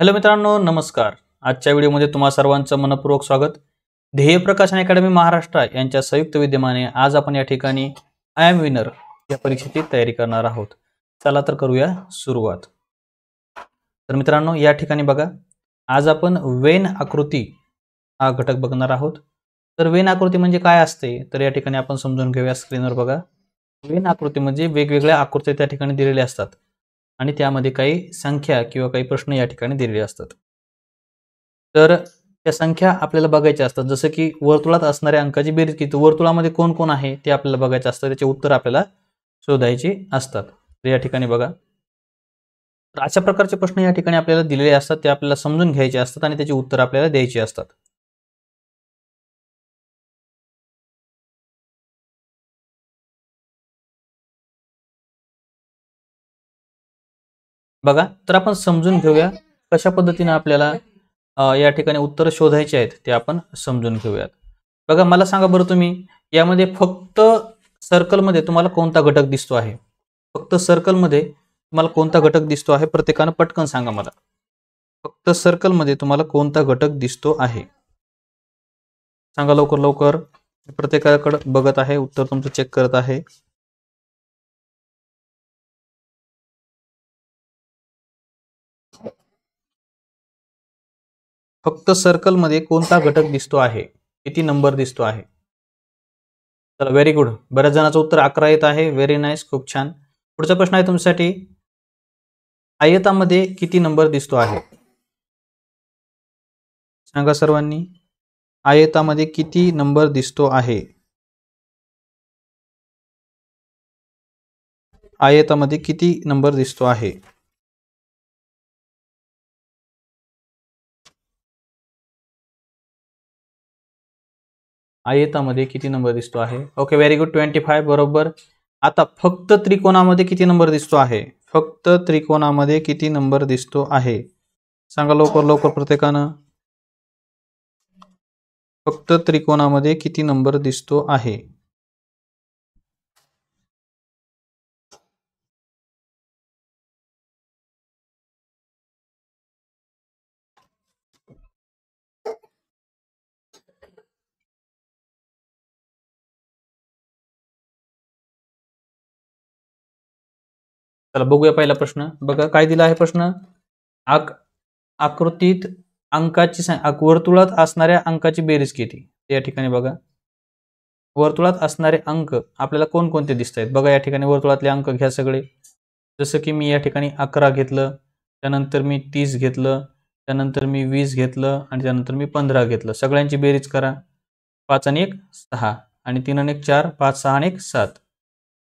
Hello मित्रांनो नमस्कार आजच्या व्हिडिओमध्ये तुम्हा सर्वांचं मनपूर्वक स्वागत ध्येय प्रकाशन अकॅडमी महाराष्ट्र यांच्या संयुक्त विद्यमाने आज आपण या ठिकाणी आय एम विनर या परीक्षेची तयारी करणार आहोत चला तर करूया सुरुवात तर मित्रांनो या ठिकाणी बघा आज आपण वेन आकृती हा घटक बघणार आहोत तर वेन आकृती म्हणजे काय असते तर या ठिकाणी आपण समजून घेऊया स्क्रीनवर बघा वेन आकृती म्हणजे वेगवेगळ्या आकृत्या त्या ठिकाणी दिलेल्या असतात आणि त्यामध्ये काही संख्या किंवा काही प्रश्न या ठिकाणी दिलेले असतात तर त्या संख्या आपल्याला बघायच्या असतात जसं की वर्तुळात असणाऱ्या अंकाची बेरीज किती वर्तुळामध्ये कोण कोण आहे ते आपल्याला बघायचं असतं त्याचे उत्तर आपल्याला शोधायचे असतात तर या ठिकाणी बघा तर अशा प्रकारचे प्रश्न या ठिकाणी आपल्याला दिलेले असतात ते आपल्याला समजून घ्यायचे असतात आणि त्याची उत्तर आपल्याला द्यायची असतात बघा तर आपण समजून घेऊया कशा पद्धतीने आपल्याला या ठिकाणी उत्तर शोधायचे आहेत ते आपण समजून घेऊयात बघा मला सांगा बरं तुम्ही यामध्ये फक्त सर्कलमध्ये तुम्हाला कोणता घटक दिसतो आहे फक्त सर्कलमध्ये तुम्हाला कोणता घटक दिसतो आहे प्रत्येकानं पटकन सांगा मला फक्त सर्कलमध्ये तुम्हाला कोणता घटक दिसतो आहे सांगा लवकर लवकर प्रत्येकाकडे बघत आहे उत्तर तुमचं चेक करत आहे फक्त सर्कल सर्कलमध्ये कोणता घटक दिसतो आहे किती नंबर दिसतो आहे चला व्हेरी गुड बऱ्याच जणांचं उत्तर अकरा येत आहे व्हेरी नाईस खूप छान पुढचा प्रश्न आहे तुमच्यासाठी आयतामध्ये किती नंबर दिसतो आहे सांगा सर्वांनी आयतामध्ये किती नंबर दिसतो आहे आयतामध्ये किती नंबर दिसतो आहे आयतामध्ये किती नंबर दिसतो आहे okay very good twenty five बरोबर आता फक्त त्रिकोणामध्ये किती नंबर दिसतो आहे फक्त त्रिकोणामध्ये किती नंबर दिसतो आहे सांगा लवकर लवकर प्रत्येकानं फक्त त्रिकोणामध्ये किती नंबर दिसतो आहे चला बघूया पहिला प्रश्न बघा काय दिला आहे प्रश्न आक आकृतीत अंकाची वर्तुळात असणाऱ्या अंकाची बेरीज किती या ठिकाणी बघा वर्तुळात असणारे अंक आपल्याला कोणकोणते दिसत आहेत बघा या ठिकाणी वर्तुळातले अंक घ्या सगळे जसं की मी या ठिकाणी अकरा घेतलं त्यानंतर मी तीस घेतलं त्यानंतर मी वीस घेतलं आणि त्यानंतर मी पंधरा घेतलं सगळ्यांची बेरीज करा पाच आणि एक सहा आणि तीन आणि एक चार पाच सहा आणि एक सात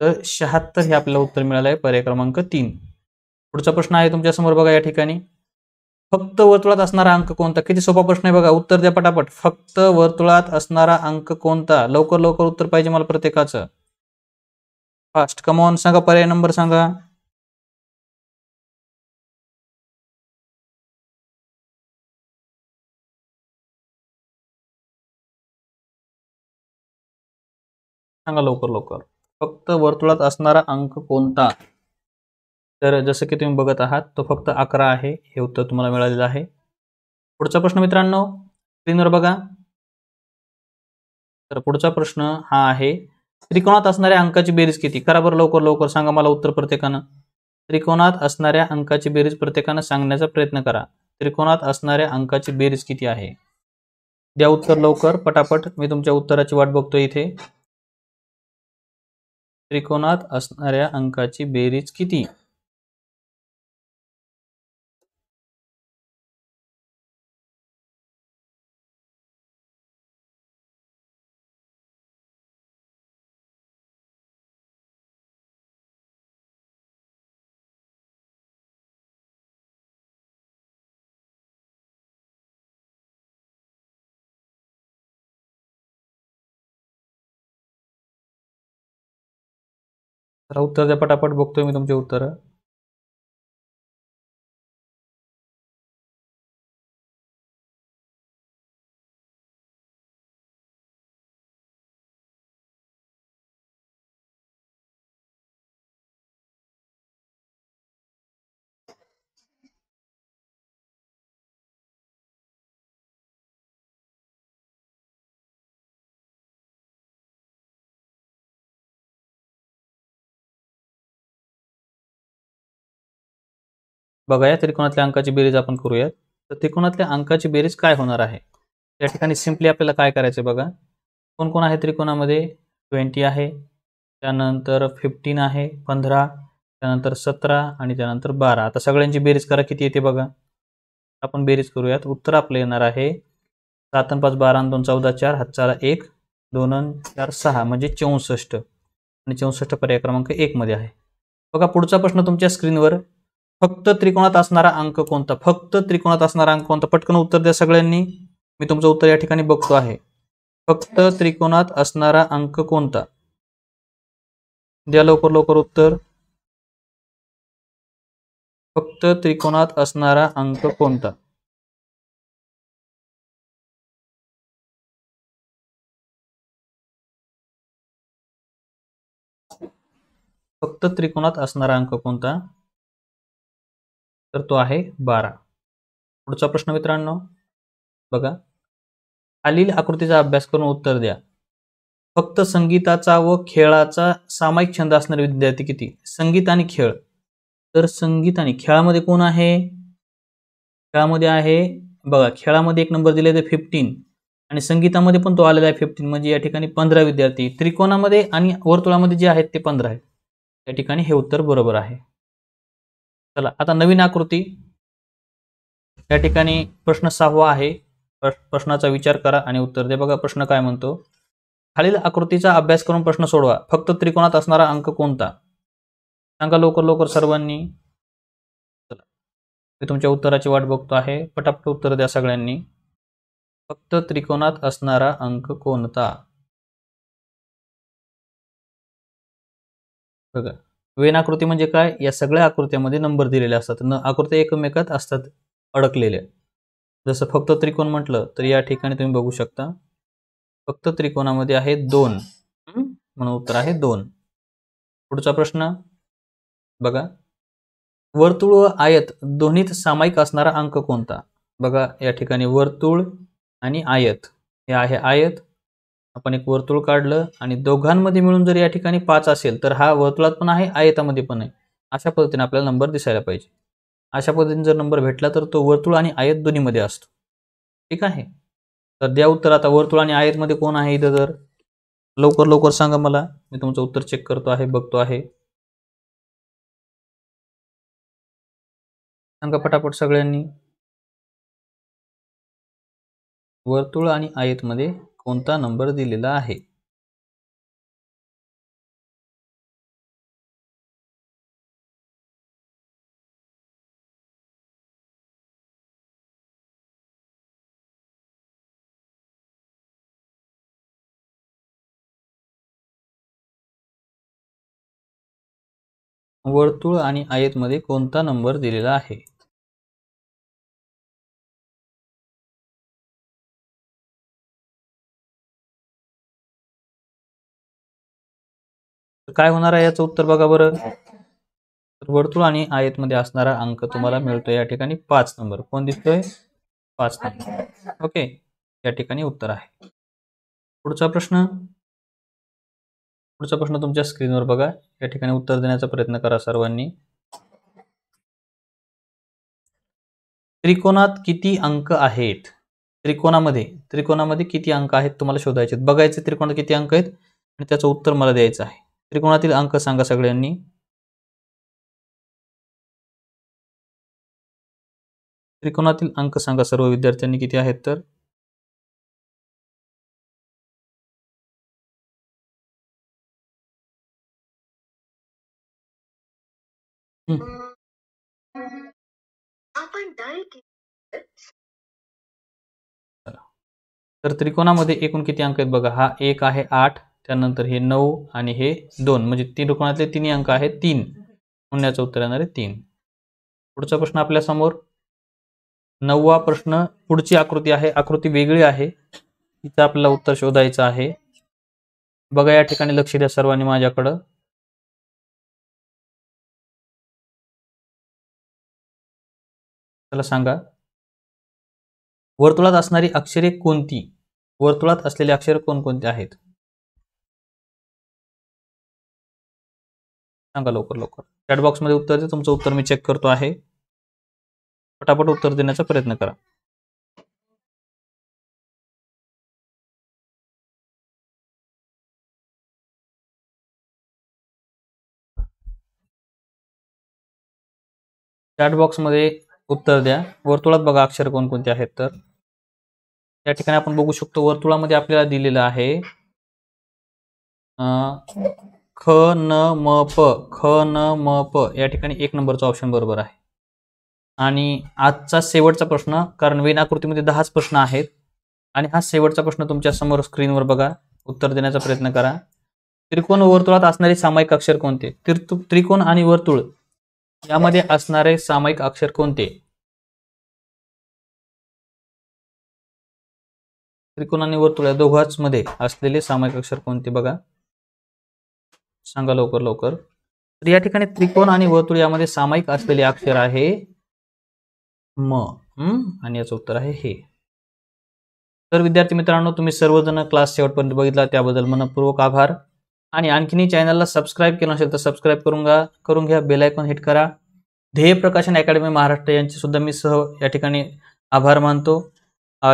तर शहात्तर हे आपल्याला उत्तर मिळालं आहे पर्याय क्रमांक तीन पुढचा प्रश्न आहे तुमच्यासमोर बघा या ठिकाणी फक्त वर्तुळात असणारा अंक कोणता किती सोपा प्रश्न आहे बघा उत्तर द्या पटापट फक्त वर्तुळात असणारा अंक कोणता लवकर लवकर उत्तर पाहिजे मला प्रत्येकाचं फास्ट कमॉन सांगा पर्याय नंबर सांगा सांगा लवकर लवकर फक्त वर्तुळात असणारा अंक कोणता तर जसं की तुम्ही बघत आहात तो फक्त अकरा आहे हे उत्तर तुम्हाला मिळालेलं आहे पुढचा प्रश्न मित्रांनो स्क्रीनवर बघा तर पुढचा प्रश्न हा आहे त्रिकोणात असणाऱ्या अंकाची बेरीज किती करा लवकर लवकर सांगा मला उत्तर प्रत्येकानं त्रिकोणात असणाऱ्या अंकाची बेरीज प्रत्येकानं सांगण्याचा प्रयत्न करा त्रिकोणात असणाऱ्या अंकाची बेरीज किती आहे द्या उत्तर लवकर पटापट मी तुमच्या उत्तराची वाट बघतोय इथे त्रिकोणात असणाऱ्या अंकाची बेरीज किती तर उत्तर द्या पटापट बघतोय मी तुमचे उत्तर बघा या त्रिकोणातल्या अंकाची बेरीज आपण करूयात तर त्रिकोणातल्या अंकाची बेरीज काय होणार आहे या ठिकाणी सिम्पली आपल्याला काय करायचं बघा कोण कोण आहे त्रिकोणामध्ये ट्वेंटी आहे त्यानंतर फिफ्टीन आहे पंधरा त्यानंतर सतरा आणि त्यानंतर बारा आता सगळ्यांची बेरीज करा किती येते बघा आपण बेरीज करूयात उत्तर आपलं येणार आहे सात आणि पाच बारा दोन चौदा चार चारा एक दोन चार सहा म्हणजे चौसष्ट आणि चौसष्ट पर्याय क्रमांक एकमध्ये आहे बघा पुढचा प्रश्न तुमच्या स्क्रीनवर फक्त त्रिकोणात असणारा अंक कोणता फक्त त्रिकोणात असणारा अंक कोणता पटकन उत्तर द्या सगळ्यांनी मी तुमचं उत्तर या ठिकाणी बघतो आहे फक्त त्रिकोणात असणारा अंक कोणता द्या लवकर लवकर उत्तर फक्त त्रिकोणात असणारा अंक कोणता फक्त त्रिकोणात असणारा अंक कोणता तर तो आहे बारा पुढचा प्रश्न मित्रांनो बघा खालील आकृतीचा अभ्यास करून उत्तर द्या फक्त संगीताचा व खेळाचा सामायिक छंद असणारे विद्यार्थी किती संगीत आणि खेळ तर संगीत आणि खेळामध्ये कोण आहे खेळामध्ये आहे बघा खेळामध्ये एक नंबर दिले तर फिफ्टीन आणि संगीतामध्ये पण तो आलेला आहे फिफ्टीन म्हणजे या ठिकाणी पंधरा विद्यार्थी त्रिकोणामध्ये आणि वर्तुळामध्ये जे आहेत ते पंधरा आहेत त्या ठिकाणी हे उत्तर बरोबर आहे चला आता नवीन आकृती या ठिकाणी प्रश्न सहावा आहे प्रश्नाचा विचार करा आणि उत्तर दे बघा प्रश्न काय म्हणतो खालील आकृतीचा अभ्यास करून प्रश्न सोडवा फक्त त्रिकोणात असणारा अंक कोणता सांगा लवकर लवकर सर्वांनी चला मी तुमच्या उत्तराची वाट बघतो आहे पटापट उत्तर द्या सगळ्यांनी फक्त त्रिकोणात असणारा अंक कोणता बघा वेनाकृती म्हणजे काय या सगळ्या आकृत्यामध्ये नंबर दिलेले असतात न आकृत्या एकमेकात असतात अडकलेल्या जसं फक्त त्रिकोण म्हटलं तर या ठिकाणी तुम्ही बघू शकता फक्त त्रिकोणामध्ये आहे दोन म्हणून उत्तर आहे दोन पुढचा प्रश्न बघा वर्तुळ व आयत दोन्हीत सामायिक असणारा अंक कोणता बघा या ठिकाणी वर्तुळ आणि आयत हे आहे आयत आपण एक वर्तुळ काढलं आणि दोघांमध्ये मिळून जर या ठिकाणी पाच असेल तर हा वर्तुळात पण आहे आयतामध्ये पण आहे अशा पद्धतीने आपल्याला नंबर दिसायला पाहिजे अशा पद्धतीने जर नंबर भेटला तर तो वर्तुळ आणि आयत दोन्हीमध्ये असतो ठीक आहे तर द्या उत्तर आता वर्तुळ आणि आयतमध्ये कोण आहे इथं तर लवकर लवकर सांगा मला मी तुमचं उत्तर चेक करतो आहे बघतो आहे सांगा पटापट सगळ्यांनी वर्तुळ आणि आयतमध्ये कोणता नंबर दिलेला आहे वर्तुळ आणि मध्ये कोणता नंबर दिलेला आहे काय होणार आहे याचं उत्तर बघा बरं हो. वर्तुळ आणि आयत मध्ये असणारा अंक तुम्हाला मिळतो या ठिकाणी पाच नंबर कोण दिसतोय पाच नंबर ओके या ठिकाणी उत्तर आहे पुढचा प्रश्न पुढचा प्रश्न तुमच्या स्क्रीनवर बघा या ठिकाणी उत्तर देण्याचा प्रयत्न करा सर्वांनी त्रिकोणात किती अंक आहेत त्रिकोणामध्ये त्रिकोणामध्ये किती अंक आहेत तुम्हाला शोधायचे बघायचे त्रिकोणात किती अंक आहेत आणि त्याचं उत्तर मला द्यायचं आहे त्रिकोणातील अंक सांगा सगळ्यांनी त्रिकोणातील अंक सांगा सर्व विद्यार्थ्यांनी किती आहेत तर तर त्रिकोणामध्ये एकूण किती अंक आहेत बघा हा एक आहे आठ त्यानंतर हे नऊ आणि हे दोन म्हणजे तीन रुग्णातले तिन्ही अंक आहेत तीन शून्याचं उत्तर येणार आहे तीन पुढचा प्रश्न आपल्यासमोर नववा प्रश्न पुढची आकृती आहे आकृती वेगळी आहे तिचं आपल्याला उत्तर शोधायचं आहे बघा या ठिकाणी लक्ष द्या सर्वांनी माझ्याकडं त्याला सांगा वर्तुळात असणारी अक्षरे कोणती वर्तुळात असलेली अक्षरे कोणकोणती आहेत सांगा लवकर लवकर चॅट बॉक्समध्ये उत्तर दे तुमचं उत्तर मी चेक करतो आहे पटापट उत्तर देण्याचा प्रयत्न करा चॅट बॉक्समध्ये उत्तर द्या वर्तुळात बघा अक्षर कोणकोणते आहेत तर या ठिकाणी आपण बघू शकतो वर्तुळामध्ये आपल्याला दिलेलं आहे ख न म प ख न म प या ठिकाणी एक नंबरचा ऑप्शन बरोबर आहे आणि आजचा शेवटचा प्रश्न कारण विनाकृतीमध्ये दहाच प्रश्न आहेत आणि हा शेवटचा प्रश्न तुमच्या समोर स्क्रीनवर बघा उत्तर देण्याचा प्रयत्न करा त्रिकोण वर्तुळात असणारे सामायिक अक्षर कोणते त्रिकोण आणि वर्तुळ यामध्ये असणारे सामायिक अक्षर कोणते त्रिकोण आणि वर्तुळ या दोघांच मध्ये असलेले सामायिक अक्षर कोणते बघा सांगा लवकर लवकर तर या ठिकाणी त्रिकोण आणि वर्तुळ यामध्ये सामायिक असलेले अक्षर आहे म आणि याचं उत्तर आहे हे तर विद्यार्थी मित्रांनो तुम्ही सर्वजण क्लास शेवटपर्यंत बघितला त्याबद्दल मनपूर्वक आभार आणि आणखीनही चॅनलला सबस्क्राईब केलं असेल तर सबस्क्राईब करून घ्या करून घ्या बेलायकॉन हिट करा ध्येय प्रकाशन अकॅडमी महाराष्ट्र यांचे सुद्धा मी सह या ठिकाणी आभार मानतो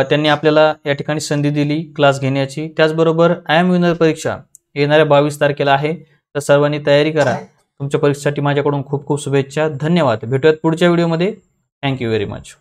त्यांनी आपल्याला या ठिकाणी संधी दिली क्लास घेण्याची त्याचबरोबर आय एम विनर परीक्षा येणाऱ्या बावीस तारखेला आहे तर सर्वांनी तयारी करा तुमच्या परीक्षेसाठी माझ्याकडून खूप खूप शुभेच्छा धन्यवाद भेटूयात पुढच्या व्हिडिओमध्ये थँक्यू व्हेरी मच